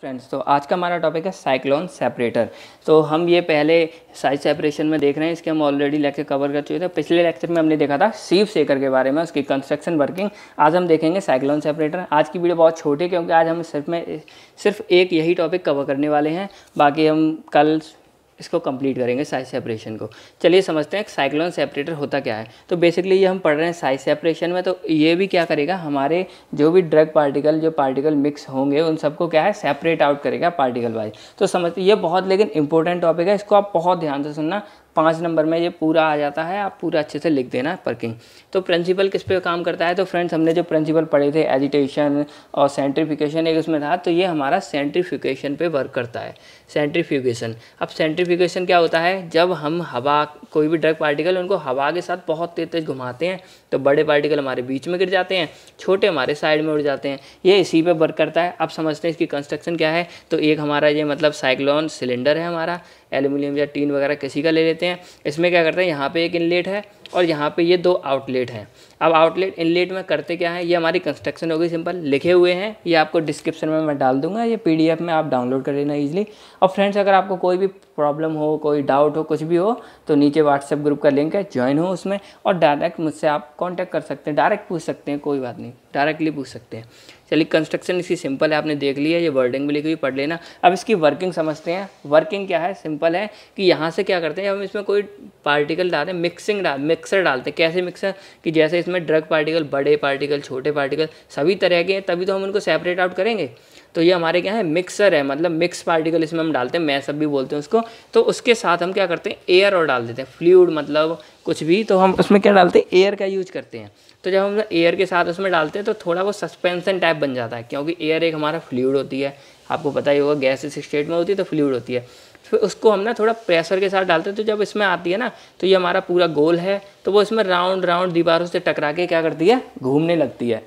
friends तो आज का हमारा टॉपिक है साइक्लोन सेपरेटर तो हम ये पहले साइज सेपरेशन में देख रहे हैं इसके हम ऑलरेडी लेक्चर कवर कर चुके थे पिछले लेक्चर में हमने देखा था सीव सेकर के बारे में उसकी कंस्ट्रक्शन वर्किंग आज हम देखेंगे साइक्लोन सेपरेटर आज की वीडियो बहुत छोटी क्योंकि आज हम सिर्फ में सिर्फ एक यही टॉपिक कवर करने वाले हैं बाकी हम कल इसको कंप्लीट करेंगे साइज सेपरेशन को चलिए समझते हैं साइक्लोन सेपरेटर होता क्या है तो बेसिकली ये हम पढ़ रहे हैं साइज सेपरेशन में तो ये भी क्या करेगा हमारे जो भी ड्रग पार्टिकल जो पार्टिकल मिक्स होंगे उन सबको क्या है सेपरेट आउट करेगा पार्टिकल वाइज तो समझते ये बहुत लेकिन इंपॉर्टेंट टॉपिक है इसको आप बहुत ध्यान से सुनना पाँच नंबर में ये पूरा आ जाता है आप पूरा अच्छे से लिख देना पर्किंग तो प्रिंसिपल किस पे काम करता है तो फ्रेंड्स हमने जो प्रिंसिपल पढ़े थे एजिटेशन और सेंट्रीफिकेशन एक उसमें था तो ये हमारा सेंट्रीफिकेशन पे वर्क करता है सेंट्रिफिकेशन अब सेंट्रिफिकेशन क्या होता है जब हम हवा कोई भी ड्रग पार्टिकल उनको हवा के साथ बहुत तेज तेज घुमाते हैं तो बड़े पार्टिकल हमारे बीच में गिर जाते हैं छोटे हमारे साइड में उड़ जाते हैं ये इसी पर वर्क करता है अब समझते हैं इसकी कंस्ट्रक्शन क्या है तो एक हमारा ये मतलब साइक्लोन सिलेंडर है हमारा एलुमिनियम या टीन वगैरह किसी का ले लेते हैं इसमें क्या करते हैं यहाँ पे एक इनलेट है और यहाँ पे ये दो आउटलेट हैं अब आउटलेट इनलेट में करते क्या है ये हमारी कंस्ट्रक्शन होगी सिंपल लिखे हुए हैं ये आपको डिस्क्रिप्शन में मैं डाल दूंगा ये पीडीएफ में आप डाउनलोड कर लेना ईजिली और फ्रेंड्स अगर आपको कोई भी प्रॉब्लम हो कोई डाउट हो कुछ भी हो तो नीचे व्हाट्सएप ग्रुप का लिंक है ज्वाइन हो उसमें और डायरेक्ट मुझसे आप कॉन्टैक्ट कर सकते हैं डायरेक्ट पूछ सकते हैं कोई बात नहीं डायरेक्टली पूछ सकते हैं चलिए कंस्ट्रक्शन इसकी सिंपल है आपने देख लिया ये वर्डिंग भी लिखी हुई पढ़ लेना अब इसकी वर्किंग समझते हैं वर्किंग क्या है सिंपल है कि यहाँ से क्या करते हैं हम इसमें कोई पार्टिकल डालते हैं मिक्सिंग डाल मिक्सर डालते हैं कैसे मिक्सर कि जैसे इसमें ड्रग पार्टिकल बड़े पार्टिकल छोटे पार्टिकल सभी तरह के हैं तभी तो हम उनको सेपरेट आउट करेंगे तो ये हमारे क्या है मिक्सर है मतलब मिक्स पार्टिकल इसमें हम डालते हैं मैं सब भी बोलते हैं उसको तो उसके साथ हम क्या करते हैं एयर और डाल देते हैं फ्लूड मतलब कुछ भी तो हम उसमें क्या डालते हैं एयर का यूज करते हैं तो जब हम एयर के साथ उसमें डालते हैं तो थोड़ा वो सस्पेंसन टाइप बन जाता है क्योंकि एयर एक हमारा फ्लूड होती है आपको पता ही होगा गैस इस स्टेट में होती है तो फ्लूड होती है फिर उसको हम ना थोड़ा प्रेशर के साथ डालते हैं तो जब इसमें आती है ना तो ये हमारा पूरा गोल है तो वो इसमें राउंड राउंड दीवारों से टकरा के क्या करती है घूमने लगती है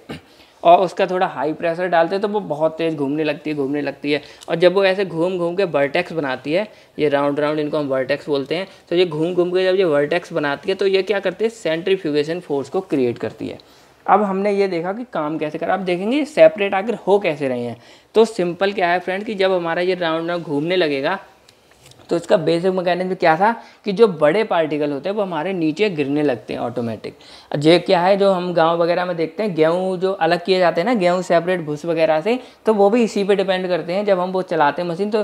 और उसका थोड़ा हाई प्रेशर डालते हैं तो वो बहुत तेज़ घूमने लगती है घूमने लगती है और जब वो ऐसे घूम घूम के वर्टेक्स बनाती है ये राउंड राउंड इनको हम वर्टेक्स बोलते हैं तो ये घूम घूम के जब ये वर्टेक्स बनाती है तो ये क्या करती है सेंट्रीफ्यूगेशन फोर्स को क्रिएट करती है अब हमने ये देखा कि काम कैसे करा आप देखेंगे सेपरेट आकर हो कैसे रहे हैं तो सिंपल क्या है फ्रेंड कि जब हमारा ये राउंड राउंड घूमने लगेगा तो इसका बेसिक मैकेनिज्म क्या था कि जो बड़े पार्टिकल होते हैं वो हमारे नीचे गिरने लगते हैं ऑटोमेटिक ये क्या है जो हम गाँव वगैरह में देखते हैं गेहूँ जो अलग किए जाते हैं ना गेहूँ सेपरेट भूस वगैरह से तो वो भी इसी पर डिपेंड करते हैं जब हम वो चलाते हैं मशीन तो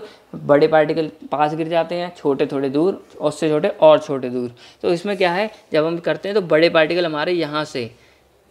बड़े पार्टिकल पास गिर जाते हैं छोटे थोड़े दूर उससे छोटे और छोटे दूर तो इसमें क्या है जब हम करते हैं तो बड़े पार्टिकल हमारे यहाँ से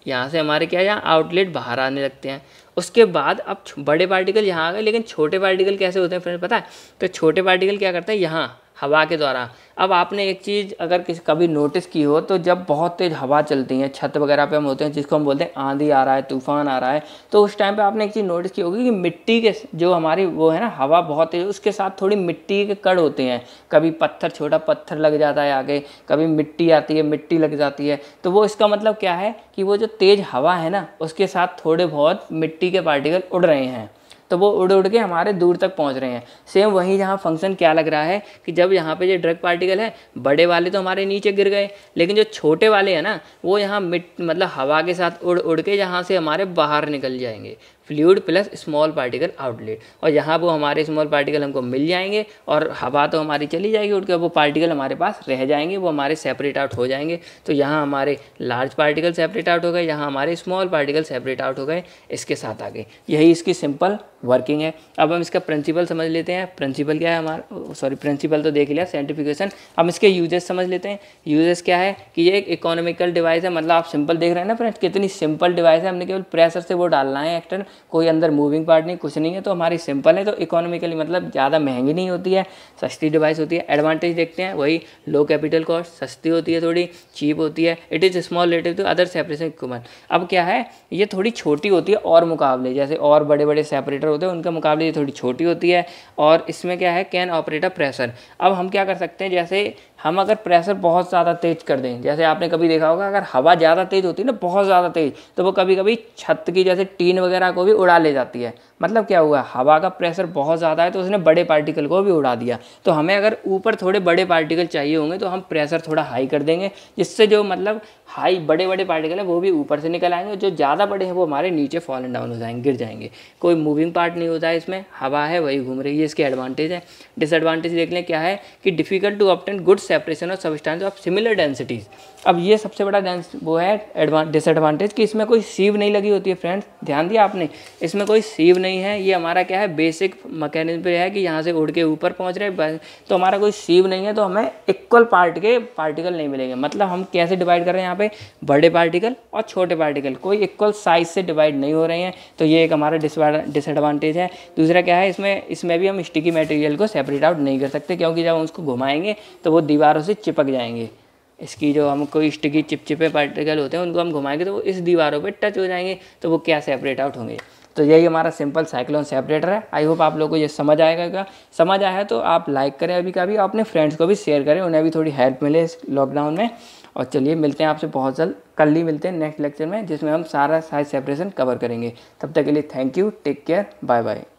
यहाँ से हमारे क्या है यहाँ आउटलेट बाहर आने लगते हैं उसके बाद अब बड़े पार्टिकल यहाँ आ गए लेकिन छोटे पार्टिकल कैसे होते हैं फ्रेंड पता है तो छोटे पार्टिकल क्या करते हैं यहाँ हवा के द्वारा अब आपने एक चीज़ अगर किसी कभी नोटिस की हो तो जब बहुत तेज़ हवा चलती है छत वगैरह पे हम होते हैं जिसको हम बोलते हैं आंधी आ रहा है तूफान आ रहा है तो उस टाइम पे आपने एक चीज़ नोटिस की होगी कि मिट्टी के जो हमारी वो है ना हवा बहुत तेज उसके साथ थोड़ी मिट्टी के कड़ होते हैं कभी पत्थर छोटा पत्थर लग जाता है आगे कभी मिट्टी आती है मिट्टी लग जाती है तो वो इसका मतलब क्या है कि वो जो तेज़ हवा है ना उसके साथ थोड़े बहुत मिट्टी मिट्टी के पार्टिकल उड़ रहे हैं तो वो उड़ उड़ के हमारे दूर तक पहुंच रहे हैं सेम वहीं जहाँ फंक्शन क्या लग रहा है कि जब यहाँ पे ये ड्रग पार्टिकल है बड़े वाले तो हमारे नीचे गिर गए लेकिन जो छोटे वाले हैं ना वो यहाँ मिट मतलब हवा के साथ उड़ उड़ के यहाँ से हमारे बाहर निकल जाएंगे fluid plus small particle outlet और यहाँ वो हमारे स्मॉल पार्टिकल हमको मिल जाएंगे और हवा तो हमारी चली जाएगी उठ वो पार्टिकल हमारे पास रह जाएंगे वो हमारे सेपरेट आउट हो जाएंगे तो यहाँ हमारे लार्ज पार्टिकल सेपरेट आउट हो गए यहाँ हमारे स्मॉल पार्टिकल सेपरेट आउट हो गए इसके साथ आ गए यही इसकी सिंपल वर्किंग है अब हम इसका प्रिंसिपल समझ लेते हैं प्रिंसिपल क्या है हमारा सॉरी प्रिंसिपल तो देख लिया साइंटिफिकेशन हम इसके यूजेस समझ लेते हैं यूजेस क्या है कि ये एक इकोनॉमिकल डिवाइस है मतलब आप सिंपल देख रहे हैं ना फ्रेंड्स कितनी सिंपल डिवाइस है हमने केवल प्रेशर से वो डालना है एक्टर कोई अंदर मूविंग पार्ट नहीं कुछ नहीं है तो हमारी सिंपल है तो इकोनॉमिकली मतलब ज़्यादा महंगी नहीं होती है सस्ती डिवाइस होती है एडवांटेज देखते हैं वही लो कैपिटल कॉस्ट सस्ती होती है थोड़ी चीप होती है it is small relative to other separation equipment अब क्या है ये थोड़ी छोटी होती है और मुकाबले जैसे और बड़े बड़े सेपरेटर होते हैं उनके मुकाबले ये थोड़ी छोटी होती है और इसमें क्या है कैन ऑपरेटर प्रेशर अब हम क्या कर सकते हैं जैसे हम अगर प्रेशर बहुत ज़्यादा तेज़ कर दें जैसे आपने कभी देखा होगा अगर हवा ज़्यादा तेज़ होती है ना बहुत ज़्यादा तेज़ तो वो कभी कभी छत की जैसे टीन वगैरह को भी उड़ा ले जाती है मतलब क्या हुआ हवा का प्रेशर बहुत ज़्यादा है तो उसने बड़े पार्टिकल को भी उड़ा दिया तो हमें अगर ऊपर थोड़े बड़े पार्टिकल चाहिए होंगे तो हम प्रेशर थोड़ा हाई कर देंगे जिससे जो मतलब हाई बड़े बड़े पार्टिकल है वो भी ऊपर से निकल आएंगे जो ज़्यादा बड़े हैं वो हमारे नीचे फॉल एंड डाउन हो जाएंगे गिर जाएंगे कोई मूविंग पार्ट नहीं होता है इसमें हवा है वही घूम रही है इसके एडवांटेज है डिसएडवांटेज देख लें क्या है कि difficult to obtain good separation और सबस्टांस ऑफ सिमिलर डेंसिटीज़ अब ये सबसे बड़ा डेंस वो है डिसएडवांटेज कि इसमें कोई सीव नहीं लगी होती है फ्रेंड्स ध्यान दिया आपने इसमें कोई सीव नहीं है ये हमारा क्या है बेसिक मकैनिज्म पे है कि यहाँ से उड़ के ऊपर पहुँच रहे तो हमारा कोई सीव नहीं है तो हमें इक्वल पार्ट के पार्टिकल नहीं मिलेंगे मतलब हम कैसे डिवाइड कर रहे हैं यहाँ पे पे बड़े पार्टिकल और छोटे पार्टिकल कोई इक्वल साइज से डिवाइड नहीं हो रहे हैं तो ये एक हमारा डिसएडवांटेज है दूसरा क्या है इसमें इसमें भी हम स्टिकी मटेरियल को सेपरेट आउट नहीं कर सकते क्योंकि जब हम उसको घुमाएंगे तो वो दीवारों से चिपक जाएंगे इसकी जो हम कोई स्टिकी चिपचिपे पार्टिकल होते हैं उनको हम घुमाएंगे तो वो इस दीवारों पर टच हो जाएंगे तो वो क्या सेपरेट आउट होंगे तो यही हमारा सिंपल साइक्लोन सेपरेटर है आई होप आप लोगों को ये समझ आएगा क्या समझ आया है तो आप लाइक करें अभी का भी अपने फ्रेंड्स को भी शेयर करें उन्हें भी थोड़ी हेल्प मिले इस लॉकडाउन में और चलिए मिलते हैं आपसे बहुत जल्द कल ही मिलते हैं नेक्स्ट लेक्चर में जिसमें हम सारा साइज सेपरेशन कवर करेंगे तब तक के लिए thank you take care bye bye